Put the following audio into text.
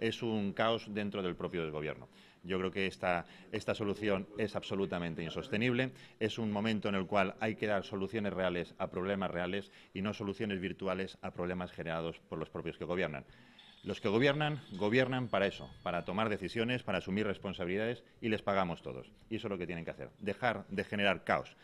es un caos dentro del propio gobierno. Yo creo que esta, esta solución es absolutamente insostenible. Es un momento en el cual hay que dar soluciones reales a problemas reales y no soluciones virtuales a problemas generados por los propios que gobiernan. Los que gobiernan, gobiernan para eso, para tomar decisiones, para asumir responsabilidades y les pagamos todos. Y eso es lo que tienen que hacer, dejar de generar caos.